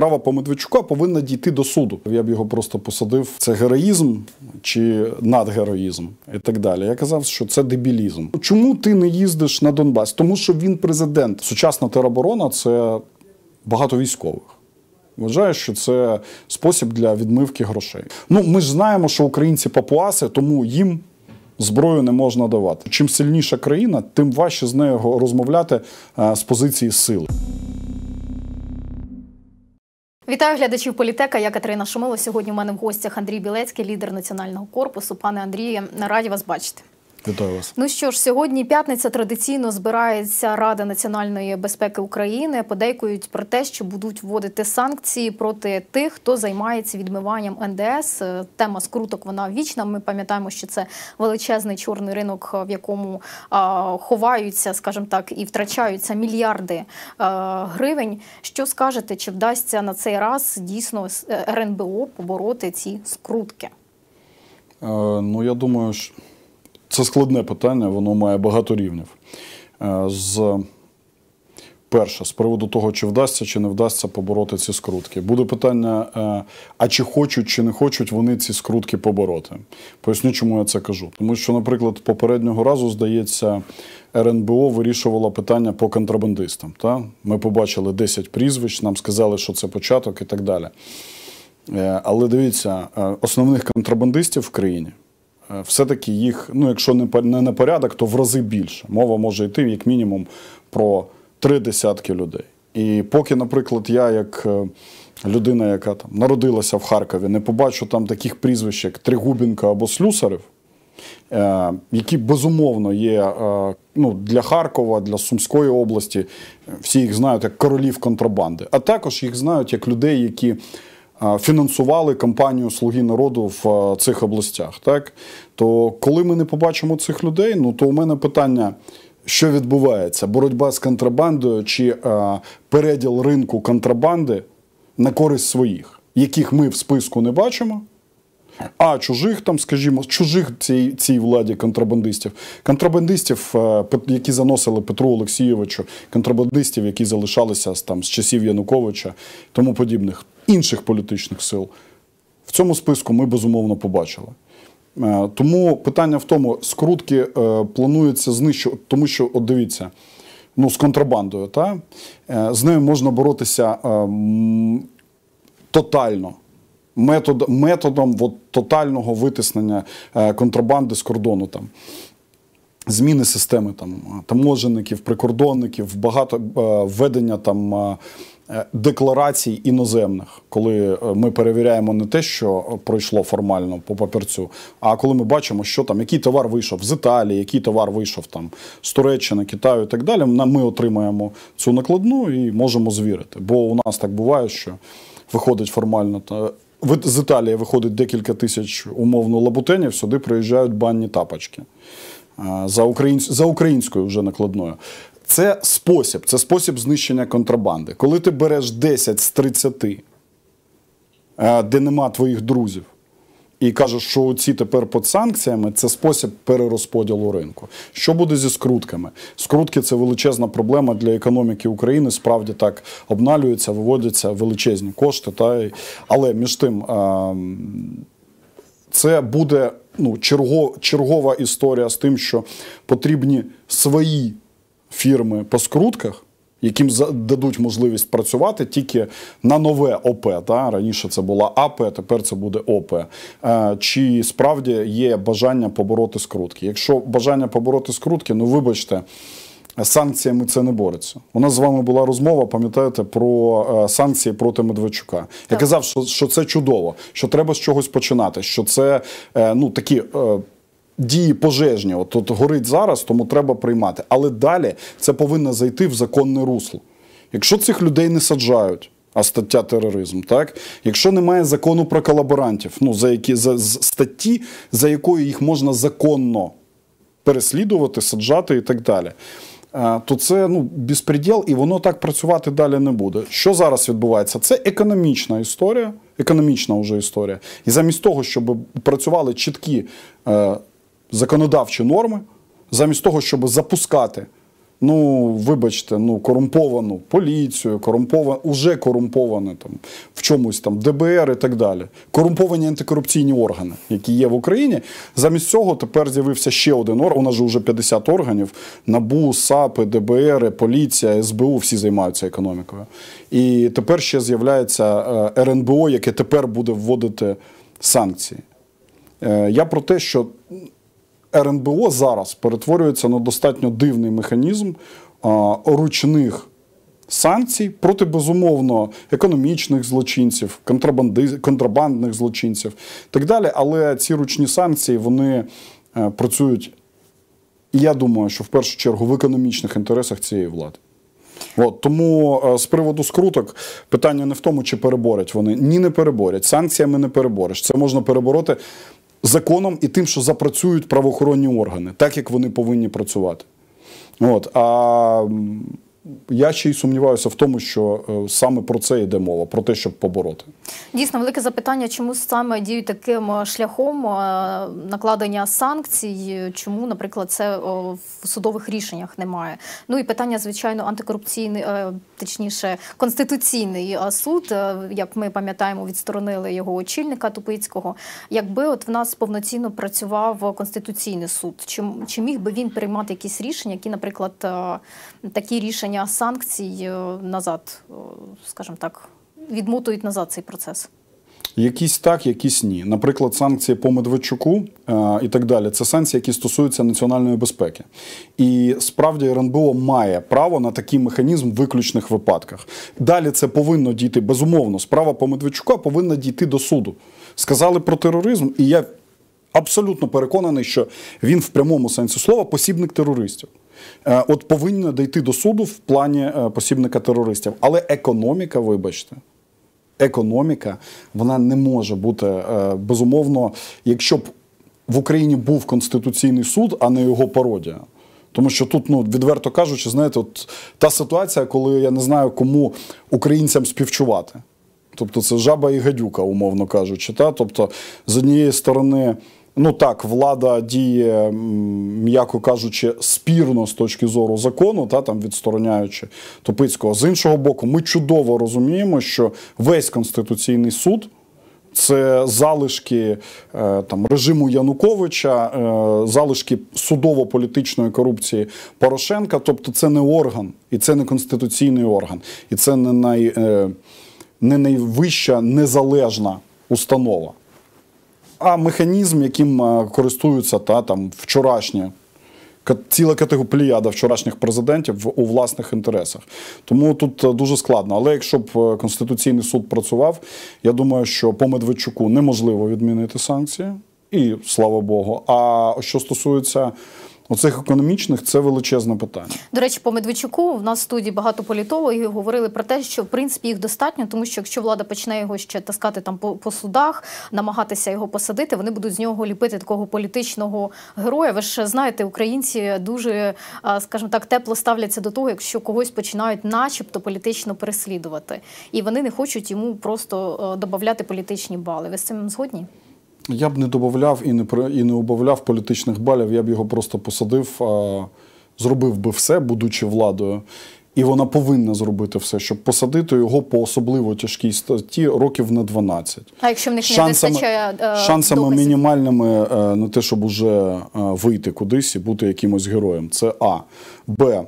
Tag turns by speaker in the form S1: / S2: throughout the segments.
S1: справа по Медведчука повинна дійти до суду. Я б його просто посадив. Це героїзм чи надгероїзм і так далі. Я казав, що це дебілізм. Чому ти не їздиш на Донбас? Тому що він президент. Сучасна тероборона це багато військових. Вважаю, що це спосіб для відмивки грошей. Ну ми ж знаємо, що українці папуаси, тому їм зброю не можна давати. Чим сильніша країна, тим важче з нею розмовляти е, з позиції сили.
S2: Вітаю глядачів політека. Я Катерина Шумило. Сьогодні у мене в гостях Андрій Білецький, лідер національного корпусу. Пане Андрію, раді вас бачити. Вітаю вас. Ну що ж, сьогодні п'ятниця традиційно збирається Рада національної безпеки України. Подейкують про те, що будуть вводити санкції проти тих, хто займається відмиванням НДС. Е, тема скруток вона вічна. Ми пам'ятаємо, що це величезний чорний ринок, е, в якому а, ховаються, скажімо так, і втрачаються мільярди а, е, гривень. Що скажете, чи вдасться на цей раз дійсно РНБО побороти ці скрутки?
S1: Е, ну я думаю, що. Це складне питання, воно має багато рівнів. Е, з Перше, з приводу того, чи вдасться чи не вдасться побороти ці скрутки. Буде питання: е, а чи хочуть, чи не хочуть вони ці скрутки побороти? Поясню, чому я це кажу. Тому що, наприклад, попереднього разу, здається, РНБО вирішувала питання по контрабандистам. Та? Ми побачили 10 прізвищ, нам сказали, що це початок і так далі. Е, але дивіться, основних контрабандистів в країні Е, все-таки їх, ну якщо не на порядок, то в рази більше. Мова може йти як мінімум про три десятки людей. І поки, наприклад, я як е, людина, яка там народилася в Харкові, не побачу там таких прізвищ, як Тригубінка або Слюсарев, е, які безумовно є ну, для Харкова, для Сумської області, всі їх знають як королів контрабанди, а також їх знають як людей, які Е, фінансували кампанію Слуги народу в е, цих областях. Так то, коли ми не побачимо цих людей, ну то у мене питання. Що відбувається? Боротьба з контрабандою чи а, е, переділ ринку контрабанди на користь своїх, яких ми в списку не бачимо, а чужих там, скажімо, чужих цій цій владі контрабандистів, контрабандистів, а, які заносили Петру Олексійовичу, контрабандистів, які залишалися там з часів Януковича, тому подібних інших політичних сил. В цьому списку ми безумовно побачили. Е, тому питання в тому, скрутки е, планується знищувати, тому що от дивіться, ну з контрабандою, та е, з нею можна боротися тотально. Метод, методом от, тотального витиснення е, контрабанди з кордону, там зміни системи там таможеників, прикордонників, багато е, введення там Е, декларацій іноземних, коли е, ми перевіряємо не те, що пройшло формально по папірцю, а коли ми бачимо, що там який товар вийшов з Італії, який товар вийшов там з Туреччини, Китаю і так далі. ми отримаємо цю накладну і можемо звірити. Бо у нас так буває, що виходить формально та. З Італії виходить декілька тисяч умовно лабутенів, сюди приїжджають банні тапочки е, за українсь... за українською вже накладною. Це спосіб, це спосіб знищення контрабанди. Коли ти береш 10 з 30, е, де нема твоїх друзів, і кажеш, що ці тепер під санкціями це спосіб перерозподілу ринку. Що буде зі скрутками? Скрутки це величезна проблема для економіки України. Справді так обналюються, виводяться величезні кошти. Та... Але між тим е, це буде ну, чергова історія з тим, що потрібні свої фірми по скрутках, яким дадуть можливість працювати тільки на нове ОП. Та раніше це була АП, тепер це буде ОП. Е, чи справді є бажання побороти скрутки? Якщо бажання побороти скрутки, ну вибачте. Санкціями це не бореться. У нас з вами була розмова, пам'ятаєте, про е, санкції проти Медведчука. Я так. казав, що, що це чудово, що треба з чогось починати. Що це е, ну такі дії пожежні. От, от горить зараз, тому треба приймати. Але далі це повинно зайти в законне русло. Якщо цих людей не саджають. А стаття тероризм, так якщо немає закону про колаборантів, ну за які за, статті, за якою їх можна законно переслідувати, саджати і так далі, е, то це ну безпреділ, і воно так працювати далі не буде. Що зараз відбувається? Це економічна історія, економічна вже історія. І замість того, щоб працювали чіткі е, законодавчі норми, замість того, щоб запускати, ну, вибачте, ну, корумповану поліцію, корумповану, уже корумповане там, в чомусь там ДБР і так далі. Корумповані антикорупційні органи, які є в Україні. Замість цього тепер з'явився ще один орган. У нас же вже 50 органів: НАБУ, САПи, ДБР, поліція, СБУ всі займаються економікою. І тепер ще з'являється е, РНБО, яке тепер буде вводити санкції. Е, я про те, що РНБО зараз перетворюється на достатньо дивний механізм ручних санкцій проти безумовно економічних злочинців, контрабандних злочинців так далі. Але ці ручні санкції вони е, працюють, я думаю, що в першу чергу в економічних інтересах цієї влади. От, Тому е, з приводу скруток питання не в тому, чи переборять вони. Ні, не переборять. Санкціями не перебореш. Це можна перебороти законом і тим, що запрацюють правоохоронні органи, так як вони повинні працювати. От а я ще й сумніваюся в тому, що е, саме про це йде мова, про те, щоб побороти.
S2: Дійсно, велике запитання, чому саме діють таким е, шляхом е, накладення санкцій, чому, наприклад, це в судових рішеннях немає. Ну і питання, звичайно, антикорупційний, точніше, конституційний суд, як ми пам'ятаємо, відсторонили його очільника Тупицького. Якби от в нас повноцінно працював конституційний суд, чи, чи міг би він приймати якісь рішення, які, наприклад, такі рішення введення санкцій е, назад, е, скажімо так, відмутують назад цей процес.
S1: Якісь так, якісь ні. Наприклад, санкції по Медведчуку е, і так далі. Це санкції, які стосуються національної безпеки. І справді РНБО має право на такий механізм в виключних випадках. Далі це повинно дійти безумовно. Справа по Медведчука повинна дійти до суду. Сказали про тероризм, і я абсолютно переконаний, що він в прямому сенсі слова посібник терористів. Е, от повинна дійти до суду в плані е, посібника терористів. Але економіка, вибачте. Економіка вона не може бути е, безумовно, якщо б в Україні був конституційний суд, а не його пародія. Тому що тут, ну відверто кажучи, знаєте, от та ситуація, коли я не знаю, кому українцям співчувати. Тобто, це жаба і гадюка, умовно кажучи. Та? Тобто, з однієї сторони. Ну так, влада діє, м'яко кажучи, спірно з точки зору закону, та там відстороняючи Тупицького. З іншого боку, ми чудово розуміємо, що весь конституційний суд. Це залишки е, там режиму Януковича, е, залишки судово-політичної корупції Порошенка. Тобто, це не орган, і це не конституційний орган, і це не най, е, не найвища незалежна установа а механізм, яким е, користуються та там вчорашні Ціла категорія вчорашніх президентів у власних інтересах. Тому тут е, дуже складно. Але якщо б е, Конституційний суд працював, я думаю, що по Медведчуку неможливо відмінити санкції, і слава Богу. А що стосується оцих економічних це величезне питання.
S2: До речі, по Медведчуку в нас в студії багато політологів говорили про те, що в принципі їх достатньо, тому що якщо влада почне його ще таскати там по, по судах, намагатися його посадити, вони будуть з нього ліпити такого політичного героя. Ви ж знаєте, українці дуже, скажімо так, тепло ставляться до того, якщо когось починають, начебто, політично переслідувати, і вони не хочуть йому просто додати політичні бали. Ви з цим згодні?
S1: Я б не додав і не і не убавляв політичних балів, я б його просто посадив, а зробив би все, будучи владою. І вона повинна зробити все, щоб посадити його по особливо тяжкій статті років на 12.
S2: А якщо в них шансами, не вистачає е, шансами
S1: доказів? мінімальними е, на те, щоб уже е, вийти кудись і бути якимось героєм. Це А. Б.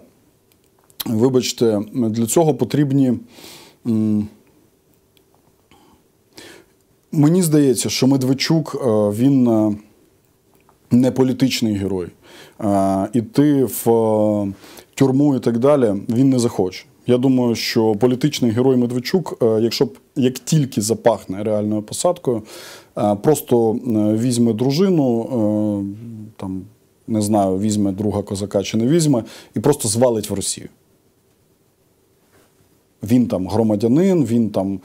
S1: Вибачте, для цього потрібні. М, Мені здається, що Медведчук е, він е, не політичний герой. Е, іти в тюрму і так далі він не захоче. Я думаю, що політичний герой Медведчук, якщо б як тільки запахне реальною посадкою, просто візьме дружину, там не знаю, візьме друга козака чи не візьме, і просто звалить в Росію. Він там громадянин, він там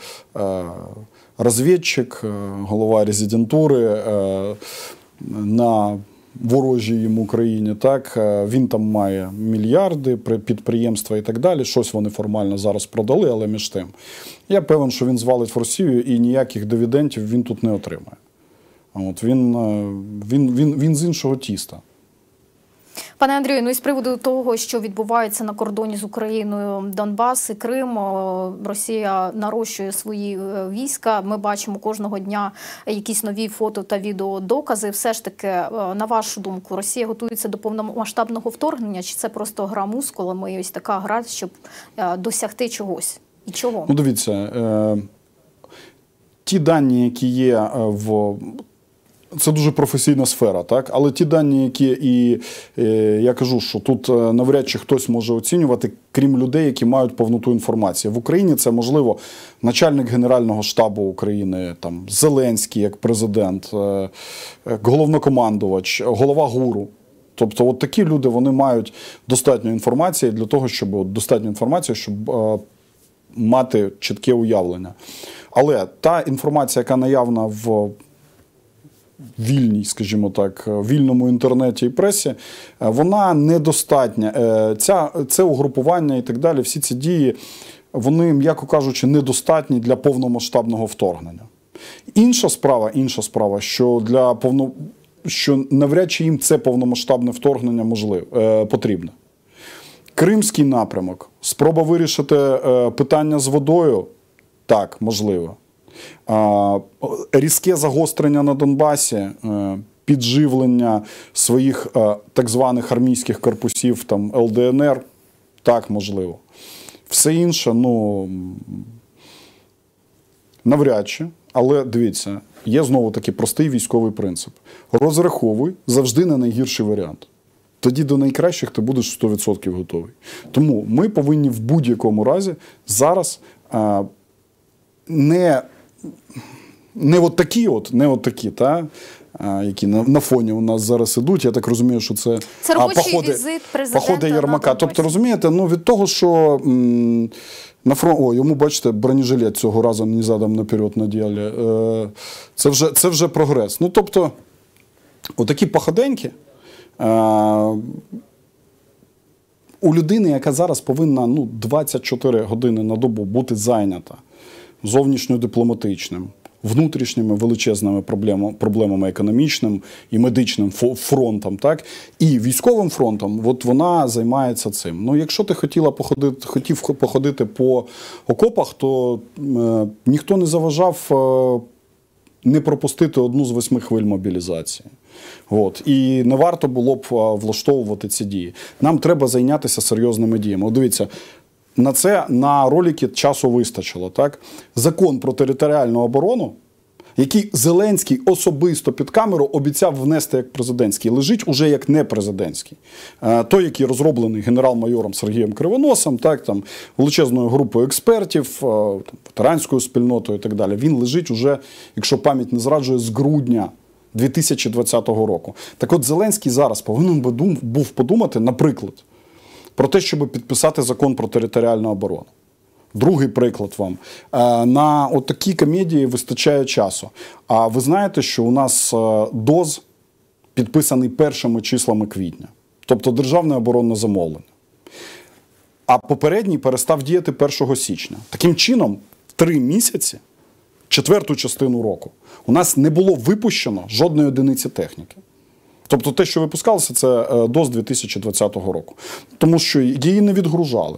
S1: розвідчик, е, голова резидентури е, на ворожій йому країні. Так е, він там має мільярди, підприємства і так далі. Щось вони формально зараз продали, але між тим. Я певен, що він звалить в Росію і ніяких дивідендів він тут не отримає. От він, він, він, він з іншого тіста.
S2: Пане Андрію, ну і з приводу того, що відбувається на кордоні з Україною Донбас і Крим, Росія нарощує свої е, війська. Ми бачимо кожного дня якісь нові фото та відеодокази. Все ж таки, е, на вашу думку, Росія готується до повномасштабного вторгнення? Чи це просто гра мускулами? Ось така гра, щоб е, досягти чогось і чого? Ну,
S1: Дивіться. Е... Ті дані, які є в це дуже професійна сфера, так але ті дані, які і е, я кажу, що тут е, навряд чи хтось може оцінювати, крім людей, які мають повноту інформацію в Україні. Це можливо начальник Генерального штабу України, там Зеленський, як президент, е, головнокомандувач, голова гуру. Тобто, от такі люди вони мають достатньо інформації для того, щоб от, достатньо інформації, щоб е, мати чітке уявлення. Але та інформація, яка наявна в вільній, скажімо так, е, вільному інтернеті і пресі, е, вона недостатня. Е, ця, Це угрупування і так далі. Всі ці дії, вони, м'яко кажучи, недостатні для повномасштабного вторгнення. Інша справа, інша справа, що для повно що навряд чи їм це повномасштабне вторгнення можливо потрібне. Кримський напрямок, спроба вирішити питання з водою, так можливо. Різке загострення на Донбасі. Е, підживлення своїх е, так званих армійських корпусів там ЛДНР, так можливо. Все інше, ну навряд чи. Але дивіться, є знову таки простий військовий принцип. Розраховуй завжди на найгірший варіант. Тоді до найкращих ти будеш 100% готовий. Тому ми повинні в будь-якому разі зараз а, е, не не от такі, от, не от такі, та? які на, на фоні у нас зараз ідуть. Я так розумію, що це, це а, походи, візит президента походи Єрмака. Тобто, розумієте, ну від того, що м, на фронт, о, йому бачите, бронежилет цього разу ні задом наперед надіяли. Е, це вже це вже прогрес. Ну тобто, отакі походеньки. Е, у людини, яка зараз повинна ну, 24 години на добу бути зайнята зовнішньо дипломатичним, внутрішніми величезними проблемами, проблемами економічним і медичним фронтом, так і військовим фронтом. От вона займається цим. Ну, якщо ти хотіла походити, хотів походити по окопах, то е, ніхто не заважав. Е, не пропустити одну з восьми хвиль мобілізації. От. І не варто було б влаштовувати ці дії. Нам треба зайнятися серйозними діями. От Дивіться, на це на ролики часу вистачило. Так, закон про територіальну оборону, який Зеленський особисто під камеру обіцяв внести як президентський, лежить уже як не президентський. Е, той, який розроблений генерал-майором Сергієм Кривоносом, так там величезною групою експертів, е, там, ветеранською спільнотою і так далі. Він лежить уже, якщо пам'ять не зраджує, з грудня. 2020 року. Так от Зеленський зараз повинен би був подумати, наприклад, про те, щоб підписати закон про територіальну оборону. Другий приклад вам е, на отакі комедії вистачає часу. А ви знаєте, що у нас е, доз підписаний першими числами квітня, тобто державне оборонне замовлення. А попередній перестав діяти 1 січня. Таким чином, три місяці, четверту частину року, у нас не було випущено жодної одиниці техніки. Тобто те, що випускалося, це е, ДОЗ 2020 року. Тому що її не відгружали.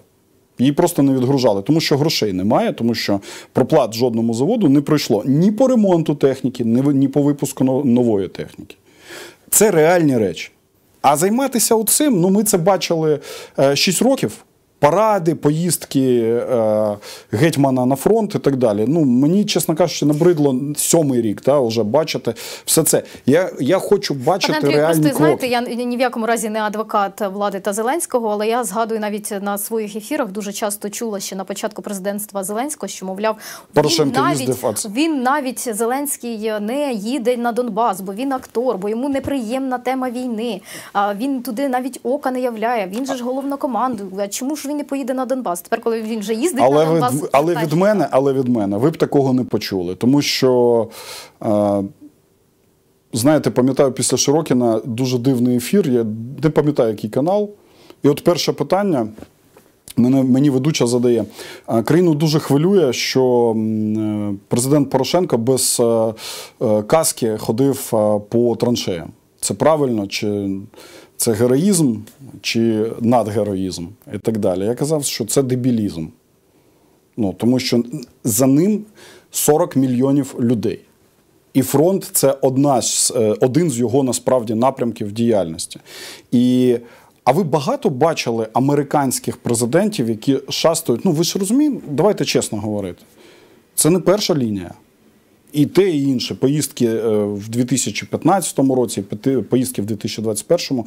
S1: Її просто не відгружали, тому що грошей немає, тому що проплат жодному заводу не пройшло ні по ремонту техніки, ні по випуску нової техніки. Це реальні речі. А займатися оцим, ну ми це бачили 6 е, років паради, поїздки е, гетьмана на фронт і так далі. Ну мені, чесно кажучи, набридло сьомий рік. Та вже бачити все це. Я я хочу бачити Пане Андрій, реальні кроки. знаєте.
S2: Я ні в якому разі не адвокат влади та Зеленського, але я згадую навіть на своїх ефірах дуже часто чула ще на початку президентства Зеленського, що мовляв, Порошенко він навіть він навіть Зеленський не їде на Донбас, бо він актор, бо йому неприємна тема війни. А він туди навіть ока не являє. Він же ж головнокомандує. Чому ж? він не поїде на Донбас. Тепер, коли він вже їздить але на Донбас, але від
S1: мене, але від мене, ви б такого не почули, тому що. Е, Знаєте, пам'ятаю, після Широкіна дуже дивний ефір. Я не пам'ятаю, який канал. І от перше питання мене, мені ведуча задає. Е, країну дуже хвилює, що е, президент Порошенко без е, каски ходив по траншеям. Це правильно? чи це героїзм чи надгероїзм і так далі. Я казав, що це дебілізм. Ну, Тому що за ним 40 мільйонів людей. І фронт це одна з, е, один з його насправді напрямків діяльності. І а ви багато бачили американських президентів, які шастують. Ну ви ж розумієте, давайте чесно говорити. Це не перша лінія. І те, і інше поїздки е, в 2015 році, поїздки в 2021,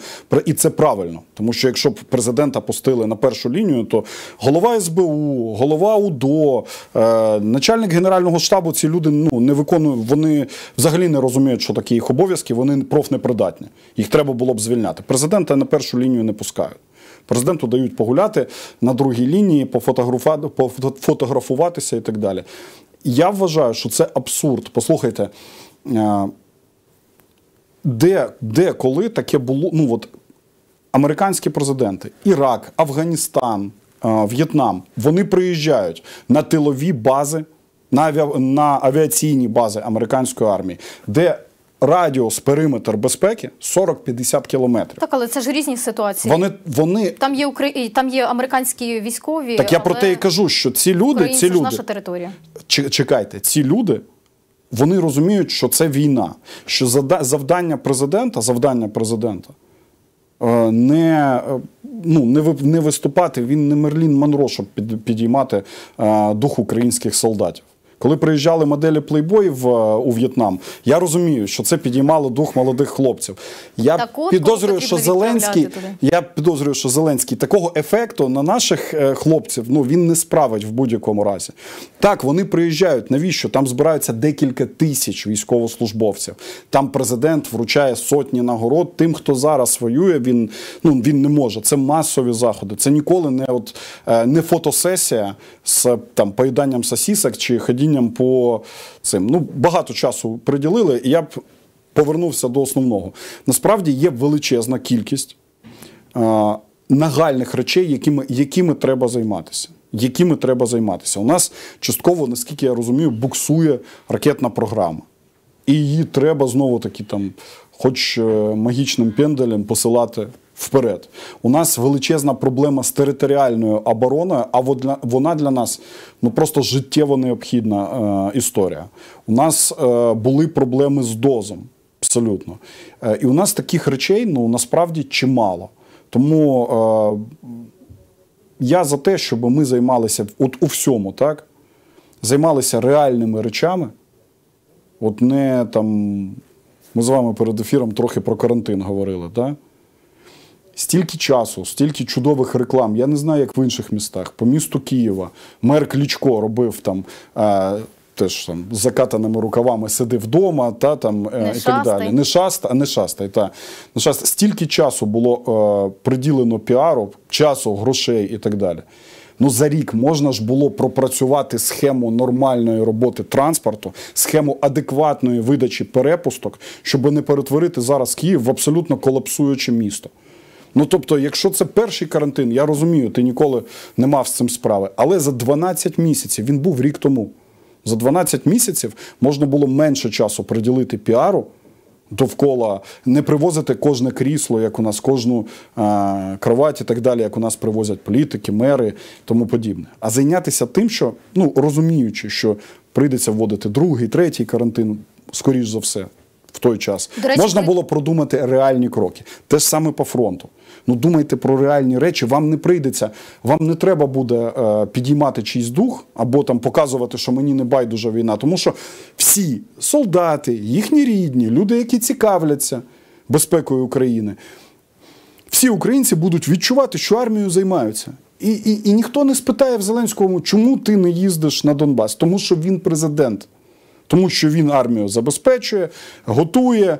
S1: і це правильно, тому що якщо б президента пустили на першу лінію, то голова СБУ, голова УДО, е, начальник генерального штабу, ці люди ну не виконують. Вони взагалі не розуміють, що такі їх обов'язки. Вони профнепридатні. Їх треба було б звільняти. Президента на першу лінію не пускають. Президенту дають погуляти на другій лінії, пофотографуватися і так далі. Я вважаю, що це абсурд. Послухайте, е, де де коли таке було. Ну от американські президенти, Ірак, Афганістан, е, В'єтнам, вони приїжджають на тилові бази. На авіаційні бази американської армії, де радіус периметр безпеки 40-50 кілометрів.
S2: Так, але це ж різні ситуації. Вони вони там є Украї... там є американські військові. Так я але... про те і
S1: кажу, що ці люди, Українці ці люди наша територія. Чекайте, ці люди. Вони розуміють, що це війна, що завдання президента, завдання президента е, не е, ну, не, не виступати. Він не Мерлін Монро, щоб підіймати е, дух українських солдатів. Коли приїжджали моделі плейбоїв е, у В'єтнам, я розумію, що це підіймало дух молодих хлопців. Я от, підозрюю, що Зеленський я підозрюю, що Зеленський такого ефекту на наших е, хлопців ну він не справить в будь-якому разі. Так, вони приїжджають. Навіщо? Там збираються декілька тисяч військовослужбовців. Там президент вручає сотні нагород. Тим, хто зараз воює, він ну він не може. Це масові заходи. Це ніколи не от е, не фотосесія з там поїданням сосісок чи ходінням розумінням по цим. Ну, багато часу приділили, і я б повернувся до основного. Насправді є величезна кількість а, нагальних речей, якими, якими треба займатися. Якими треба займатися. У нас частково, наскільки я розумію, буксує ракетна програма. І її треба знову таки там, хоч е, магічним пенделем, посилати вперед. У нас величезна проблема з територіальною обороною, а вона для нас ну просто життєво необхідна е, історія. У нас е, були проблеми з дозом, абсолютно. Е, і у нас таких речей ну насправді чимало. Тому е, я за те, щоб ми займалися от у всьому, так? Займалися реальними речами. От не там ми з вами перед ефіром трохи про карантин говорили, так? Стільки часу, стільки чудових реклам. Я не знаю, як в інших містах. По місту Києва мер Клічко робив там. Е, Теж там з закатаними рукавами сиди вдома, та там не і так далі. Не шаста, не шастай, та не шаста. Стільки часу було е, приділено піару, часу, грошей і так далі. Ну за рік можна ж було пропрацювати схему нормальної роботи транспорту, схему адекватної видачі перепусток, щоб не перетворити зараз Київ в абсолютно колапсуюче місто. Ну тобто, якщо це перший карантин, я розумію, ти ніколи не мав з цим справи. Але за 12 місяців він був рік тому. За 12 місяців можна було менше часу приділити піару довкола, не привозити кожне крісло, як у нас, кожну а, кровать і так далі, як у нас привозять політики, мери тому подібне. А зайнятися тим, що ну розуміючи, що прийдеться вводити другий, третій карантин, скоріш за все в той час. Речі, Можна було продумати реальні кроки. Те ж саме по фронту. Ну думайте про реальні речі. Вам не прийдеться, вам не треба буде е, підіймати чийсь дух або там показувати, що мені не байдужа війна. Тому що всі солдати, їхні рідні, люди, які цікавляться безпекою України, всі українці будуть відчувати, що армією займаються. І і, і ніхто не спитає в Зеленському, чому ти не їздиш на Донбас, тому що він президент тому що він армію забезпечує, готує, е,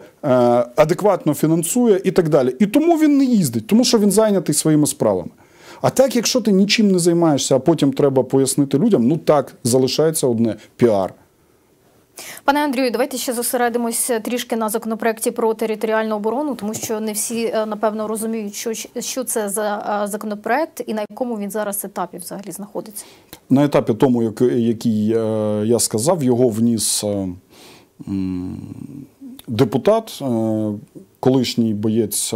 S1: адекватно фінансує і так далі. І тому він не їздить, тому що він зайнятий своїми справами. А так, якщо ти нічим не займаєшся, а потім треба пояснити людям, ну так залишається одне піар.
S2: Пане Андрію, давайте ще зосередимось е, трішки на законопроекті про територіальну оборону, тому що не всі е, напевно розуміють, що що це за е, законопроект і на якому він зараз етапі взагалі знаходиться.
S1: На етапі тому, який я сказав, його вніс депутат, колишній боєць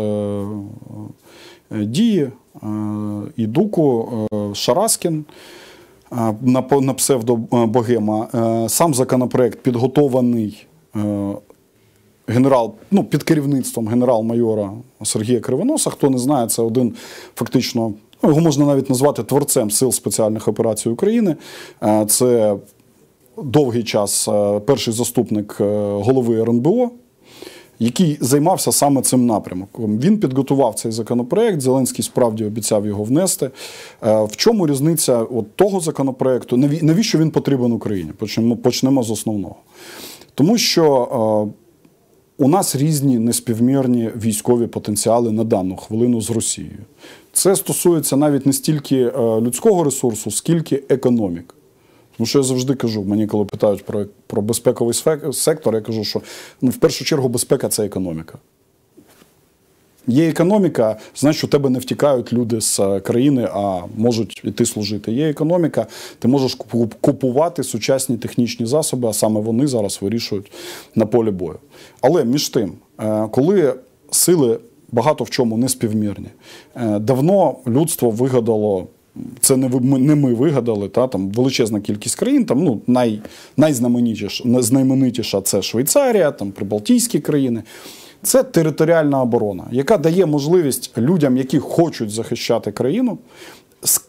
S1: дії і Дуку Шараскін на псевдо е, Богема. Е, сам законопроект підготований е, генерал, ну, під керівництвом генерал-майора Сергія Кривоноса. Хто не знає, це один фактично. Його можна навіть назвати творцем Сил спеціальних операцій України. Це довгий час перший заступник голови РНБО який займався саме цим напрямком. Він підготував цей законопроект. Зеленський справді обіцяв його внести. Е, в чому різниця от того законопроекту? Навіщо він потрібен Україні? Почнемо з основного. Тому що. Е, у нас різні неспівмірні військові потенціали на дану хвилину з Росією. Це стосується навіть не стільки е, людського ресурсу, скільки економік. Тому ну, що я завжди кажу, мені коли питають про про безпековий сектор, я кажу, що ну, в першу чергу безпека це економіка. Є економіка, знаєш, що тебе не втікають люди з е, країни, а можуть іти служити. Є економіка, ти можеш купувати сучасні технічні засоби, а саме вони зараз вирішують на полі бою. Але між тим, е, коли сили багато в чому не співмірні, е, давно людство вигадало це не ми, не ми вигадали. Та там величезна кількість країн. Там ну най, найзнаменитіша найзнаменитіша це Швейцарія, там Прибалтійські країни. Це територіальна оборона, яка дає можливість людям, які хочуть захищати країну, з,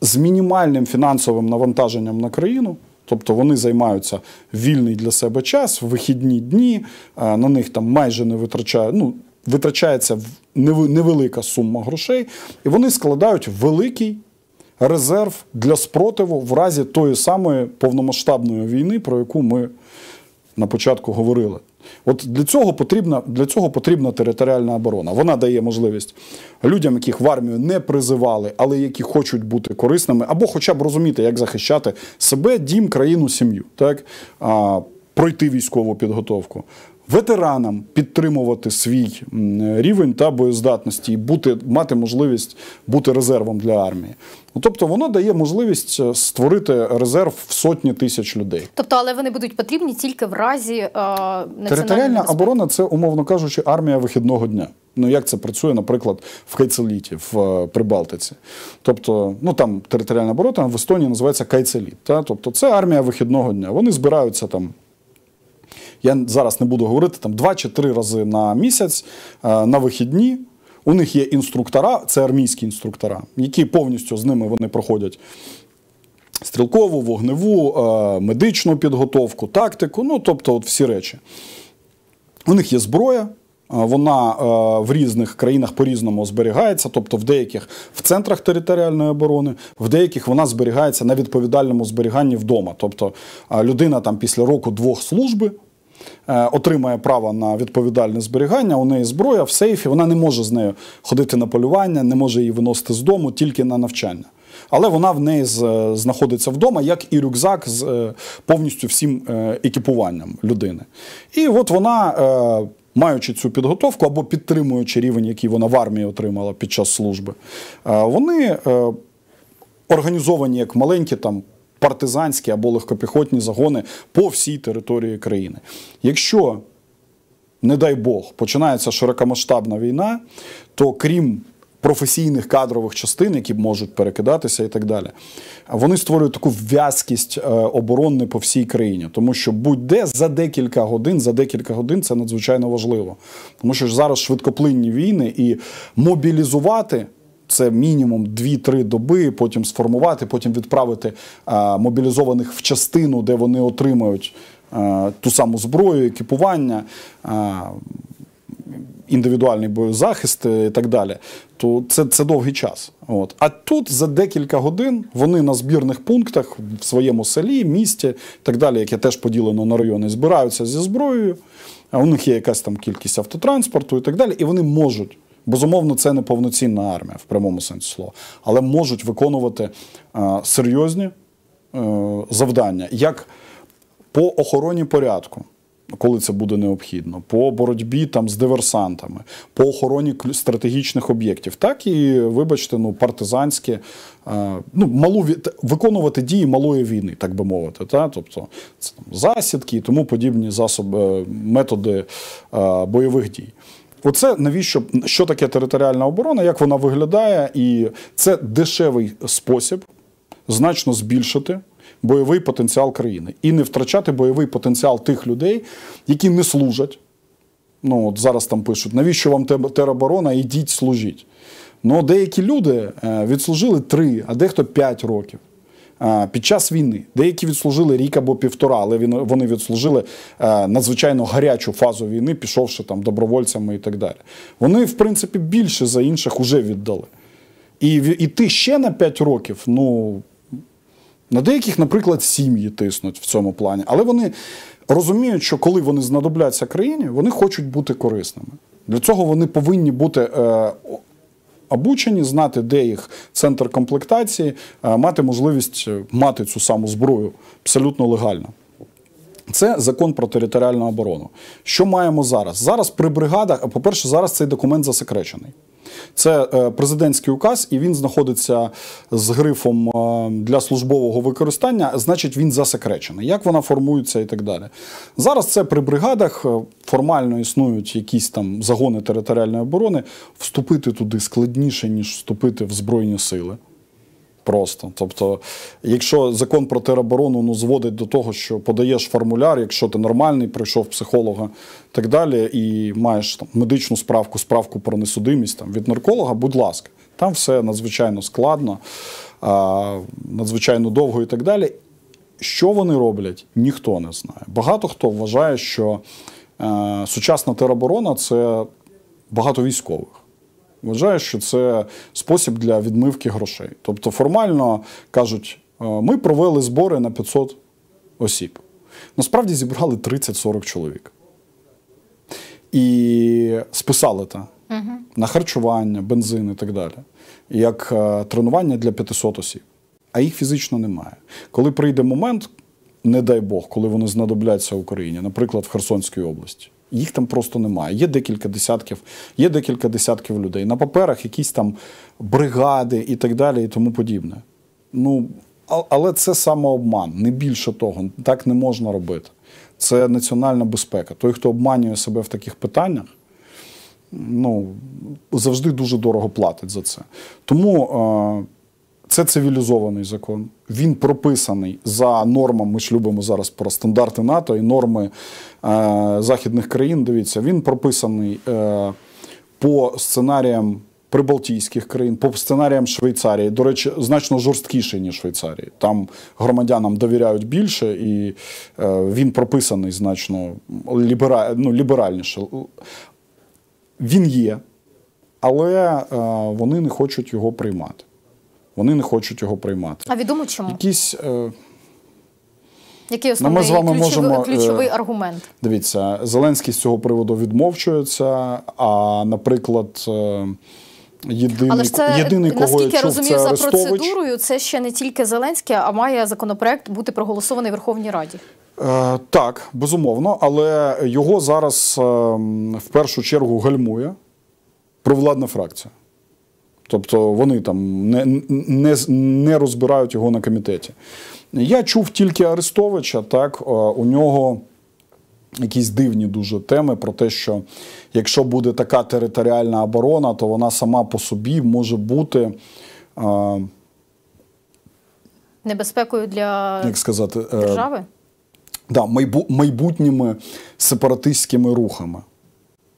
S1: з мінімальним фінансовим навантаженням на країну. Тобто вони займаються вільний для себе час, вихідні дні, е, на них там майже не витрачає, ну, витрачається невелика сума грошей, і вони складають великий резерв для спротиву в разі тої самої повномасштабної війни, про яку ми на початку говорили. От для цього потрібна для цього потрібна територіальна оборона. Вона дає можливість людям, яких в армію не призивали, але які хочуть бути корисними, або хоча б розуміти, як захищати себе, дім, країну, сім'ю, так а, пройти військову підготовку, ветеранам підтримувати свій рівень та боєздатності і бути, мати можливість бути резервом для армії. Ну, тобто воно дає можливість е, створити резерв в сотні тисяч людей.
S2: Тобто, але вони будуть потрібні тільки в разі е, територіальна безпеки.
S1: оборона це, умовно кажучи, армія вихідного дня. Ну, як це працює, наприклад, в Кайцеліті, в е, Прибалтиці. Тобто, ну там територіальна оборона в Естонії називається Кайцеліт. Та? Тобто, це армія вихідного дня. Вони збираються там я зараз не буду говорити там два чи три рази на місяць е, на вихідні. У них є інструктора, це армійські інструктора, які повністю з ними вони проходять стрілкову, вогневу, е, медичну підготовку, тактику, ну тобто, от всі речі. У них є зброя. Е, вона в різних країнах по-різному зберігається, тобто в деяких в центрах територіальної оборони, в деяких вона зберігається на відповідальному зберіганні вдома. Тобто людина там після року двох служби Е, отримає право на відповідальне зберігання, у неї зброя в сейфі, вона не може з нею ходити на полювання, не може її виносити з дому, тільки на навчання. Але вона в неї е, знаходиться вдома, як і рюкзак з е, повністю всім екіпуванням людини. І от вона. Маючи цю підготовку або підтримуючи рівень, який вона в армії отримала під час служби, вони організовані як маленькі там партизанські або легкопіхотні загони по всій території країни. Якщо, не дай Бог, починається широкомасштабна війна, то крім професійних кадрових частин, які можуть перекидатися і так далі, вони створюють таку в'язкість е, оборони по всій країні, тому що будь-де за декілька годин, за декілька годин це надзвичайно важливо, тому що ж зараз швидкоплинні війни і мобілізувати це мінімум 2-3 доби. Потім сформувати, потім відправити мобілізованих в частину, де вони отримають ту саму зброю, екіпування. Індивідуальний боєзахист е, і так далі, то це це довгий час. От. А тут за декілька годин вони на збірних пунктах в своєму селі, місті і так далі, яке теж поділено на райони, збираються зі зброєю. А У них є якась там кількість автотранспорту і так далі, і вони можуть Безумовно, це не повноцінна армія в прямому сенсі слова, але можуть виконувати е, серйозні е, завдання як по охороні порядку, коли це буде необхідно, по боротьбі там з диверсантами, по охороні стратегічних об'єктів, так і, вибачте, ну партизанські, е, ну малу виконувати дії малої війни, так би мовити. Та? Тобто це там засідки і тому подібні засоби, е, методи е, бойових дій. Оце навіщо що таке територіальна оборона, як вона виглядає, і це дешевий спосіб значно збільшити. Бойовий потенціал країни і не втрачати бойовий потенціал тих людей, які не служать. Ну от зараз там пишуть, навіщо вам тероборона, ідіть служіть. Ну деякі люди е, відслужили три, а дехто п'ять років. Е, під час війни. Деякі відслужили рік або півтора, але вони відслужили е, надзвичайно гарячу фазу війни, пішовши там добровольцями і так далі. Вони, в принципі, більше за інших вже віддали. І іти ще на 5 років, ну. На деяких, наприклад, сім'ї тиснуть в цьому плані, але вони розуміють, що коли вони знадобляться країні, вони хочуть бути корисними. Для цього вони повинні бути е, обучені, знати, де їх центр комплектації, е, мати можливість е, мати цю саму зброю абсолютно легально. Це закон про територіальну оборону. Що маємо зараз? Зараз при бригадах, по-перше, зараз цей документ засекречений. Це е, президентський указ, і він знаходиться з грифом е, для службового використання, значить, він засекречений. Як вона формується і так далі. Зараз це при бригадах е, формально існують якісь там загони територіальної оборони. Вступити туди складніше, ніж вступити в Збройні сили. Просто, тобто, якщо закон про тероборону ну, зводить до того, що подаєш формуляр, якщо ти нормальний, прийшов психолога так далі, і маєш там медичну справку, справку про несудимість там від нарколога, будь ласка, там все надзвичайно складно, а, надзвичайно довго і так далі. Що вони роблять, ніхто не знає. Багато хто вважає, що а, е, сучасна тероборона це багато військових вважає, що це спосіб для відмивки грошей. Тобто, формально кажуть, «Е, ми провели збори на 500 осіб. Насправді зібрали 30-40 чоловік. І списали те угу. на харчування, бензин і так далі, як е, тренування для 500 осіб. А їх фізично немає. Коли прийде момент, не дай Бог, коли вони знадобляться Україні, наприклад, в Херсонській області їх там просто немає. Є декілька десятків, є декілька десятків людей. На паперах якісь там бригади і так далі, і тому подібне. Ну, але це самообман, не більше того, так не можна робити. Це національна безпека. Той, хто обманює себе в таких питаннях, ну завжди дуже дорого платить за це. Тому. Е, це цивілізований закон. Він прописаний за нормами. Ми ж любимо зараз про стандарти НАТО і норми е, західних країн. Дивіться, він прописаний е, по сценаріям прибалтійських країн, по сценаріям Швейцарії. До речі, значно жорсткіший, ніж Швейцарії. Там громадянам довіряють більше, і е, він прописаний значно лібера, ну, ліберальніше. Він є, але е, вони не хочуть його приймати вони не хочуть його приймати.
S2: А відомо чому?
S1: Якісь е,
S2: Який ну, основний, ми з вами ключовий, можемо, е, ключовий аргумент?
S1: Дивіться, Зеленський з цього приводу відмовчується. А, наприклад, е, єдиний, Але ж це, єдиний кого наскільки я чув, розумію, це за процедурою
S2: це ще не тільки Зеленський, а має законопроект бути проголосований в Верховній Раді.
S1: Е, так, безумовно, але його зараз е, в першу чергу гальмує провладна фракція. Тобто вони там не не, не розбирають його на комітеті. Я чув тільки Арестовича, так у нього якісь дивні дуже теми про те, що якщо буде така територіальна оборона, то вона сама по собі може бути. А,
S2: Небезпекою для як
S1: сказати, е, держави? Е, да, майбутніми сепаратистськими рухами.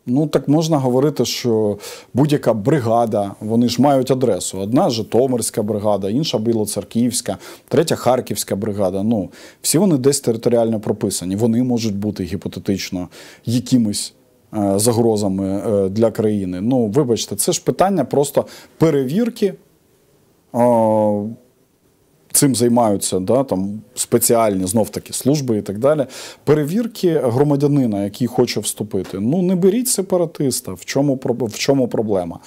S1: Ну так можна говорити, що будь-яка бригада, вони ж мають адресу. Одна Житомирська бригада, інша Білоцерківська, третя Харківська бригада. Ну всі вони десь територіально прописані. Вони можуть бути гіпотетично якимись е, загрозами е, для країни. Ну, вибачте, це ж питання просто перевірки. Е, цим займаються да, там, спеціальні знов таки служби і так далі. Перевірки громадянина, який хоче вступити. Ну не беріть сепаратиста, в чому в чому проблема.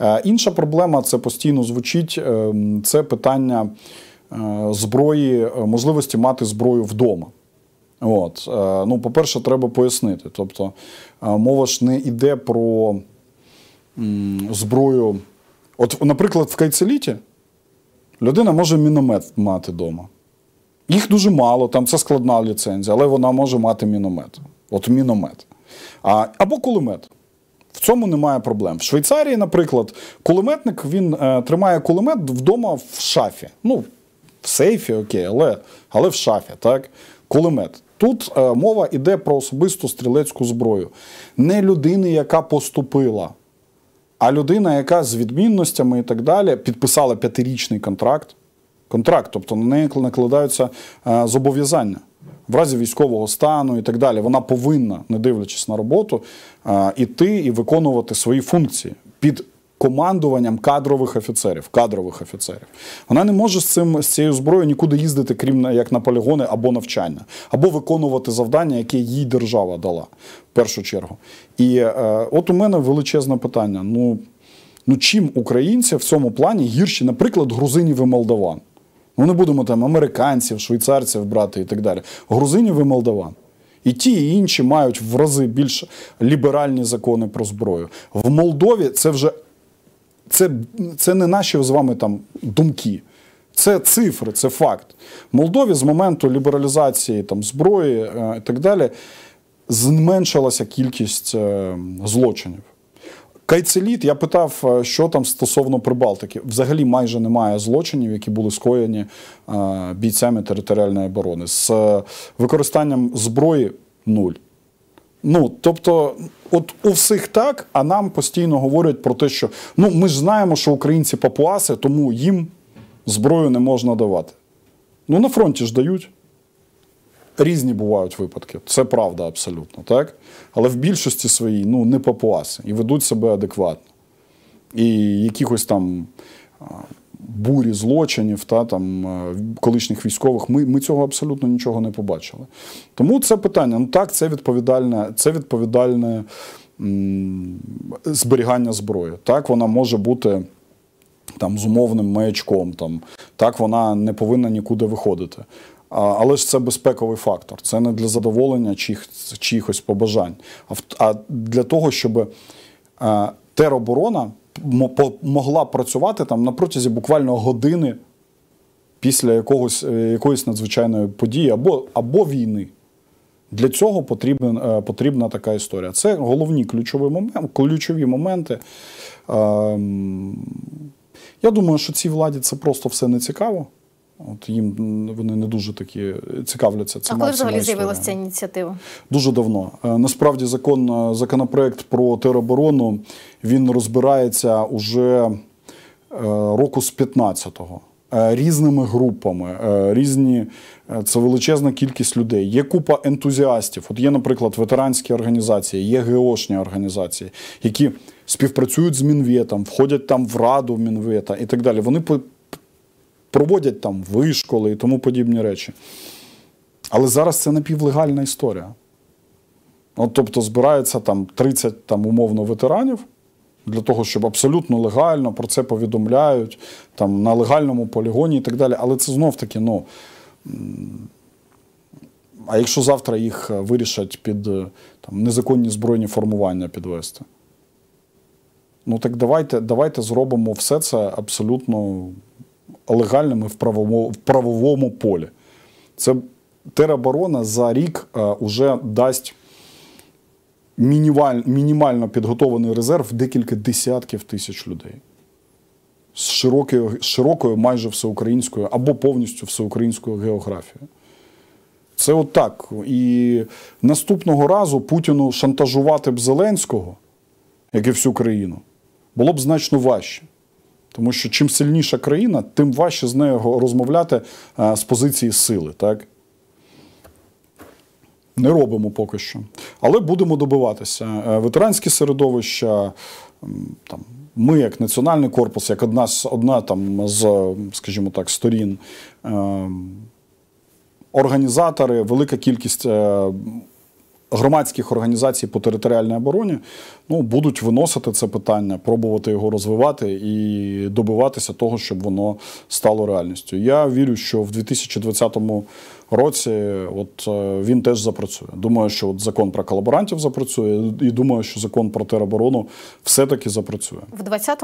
S1: Е, інша проблема це постійно звучить, е, це питання е, зброї, можливості мати зброю вдома. От, ну, по-перше, треба пояснити. Тобто, мова ж не йде про зброю. От, наприклад, в Кайцеліті Людина може міномет мати вдома. Їх дуже мало, там це складна ліцензія, але вона може мати міномет. От міномет. А, Або кулемет. В цьому немає проблем. В Швейцарії, наприклад, кулеметник він е, тримає кулемет вдома в шафі. Ну, в сейфі, окей, але але в шафі, так? Кулемет. Тут е, мова йде про особисту стрілецьку зброю. Не людини, яка поступила. А людина, яка з відмінностями і так далі, підписала п'ятирічний контракт. Контракт, тобто на неї накладаються е, зобов'язання в разі військового стану і так далі. Вона повинна, не дивлячись на роботу, е, іти і виконувати свої функції під командуванням кадрових офіцерів. Кадрових офіцерів. Вона не може з цим з цією зброєю нікуди їздити, крім як на полігони або навчання, або виконувати завдання, яке їй держава дала в першу чергу. І е, от у мене величезне питання: ну, ну чим українці в цьому плані гірші, наприклад, грузинів і молдаван? Ну, не будемо там американців, швейцарців брати і так далі. Грузинів і молдаван. І ті, і інші мають в рази більш ліберальні закони про зброю. В Молдові це вже це це не наші з вами там думки. Це цифри, це факт. В Молдові з моменту лібералізації там, зброї е, і так далі зменшилася кількість е, злочинів. Кайцеліт, я питав, е, що там стосовно Прибалтики. Взагалі майже немає злочинів, які були скоєні бійцями територіальної оборони. З використанням зброї нуль. Ну тобто, от у всіх так, а нам постійно говорять про те, що ну ми ж знаємо, що українці папуаси, тому їм зброю не можна давати. Ну на фронті ж дають. Різні бувають випадки, це правда абсолютно, так? Але в більшості своїй ну, не папуаси і ведуть себе адекватно. І якихось там бурі злочинів та там е, колишніх військових. Ми ми цього абсолютно нічого не побачили. Тому це питання. Ну так, це відповідальне, це відповідальне м, зберігання зброї. Так, вона може бути там з умовним маячком, там так вона не повинна нікуди виходити. Але ж це безпековий фактор. Це не для задоволення чих, чихось побажань, а для того, щоб е, тероборона могла працювати там на протязі буквально години після якогось, е, якоїсь надзвичайної події або або війни. Для цього потрібен, е, потрібна така історія. Це головні ключові моменти. Ключові моменти. Ем, я думаю, що цій владі це просто все не цікаво. От їм вони не дуже такі цікавляться це. А коли взагалі з'явилася ця
S2: ініціатива?
S1: Дуже давно. Е, насправді, закон е, законопроект про тероборону він розбирається уже е, року з 15-го. Різними групами, різні це величезна кількість людей. Є купа ентузіастів. От є, наприклад, ветеранські організації, є ГОшні організації, які співпрацюють з Мінветом, входять там в раду Мінвета і так далі. Вони проводять там вишколи і тому подібні речі. Але зараз це напівлегальна історія. От, Тобто збирається там 30 там, умовно ветеранів для того, щоб абсолютно легально про це повідомляють, там, на легальному полігоні і так далі. Але це знов-таки, ну. А якщо завтра їх е, вирішать під е, там, незаконні збройні формування підвести? Ну так давайте, давайте зробимо все це абсолютно легальними в правовому, в правовому полі. Це тероборона за рік е, уже дасть мінімаль, мінімально підготований резерв декілька десятків тисяч людей. З широкою, широкою майже всеукраїнською або повністю всеукраїнською географією. Це отак. І наступного разу Путіну шантажувати б Зеленського, як і всю країну, було б значно важче. Тому що чим сильніша країна, тим важче з нею розмовляти е, з позиції сили. Так? Не робимо поки що. Але будемо добиватися. Е, ветеранські середовища, там, ми, як Національний корпус, як одна одна там, з, скажімо так, сторін, ем, організатори, велика кількість е, громадських організацій по територіальній обороні ну, будуть виносити це питання, пробувати його розвивати і добиватися того, щоб воно стало реальністю. Я вірю, що в 2020 році от, е, він теж запрацює. Думаю, що от закон про колаборантів запрацює, і думаю, що закон про тероборону все-таки запрацює. В 20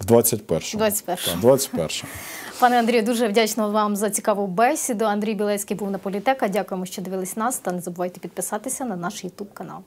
S1: в 21-му. 21-му. 21-му.
S2: Пане Андрію, дуже вдячно вам за цікаву бесіду. Андрій Білецький був на політека. Дякуємо, що дивились нас. Та не забувайте підписатися на наш Ютуб канал.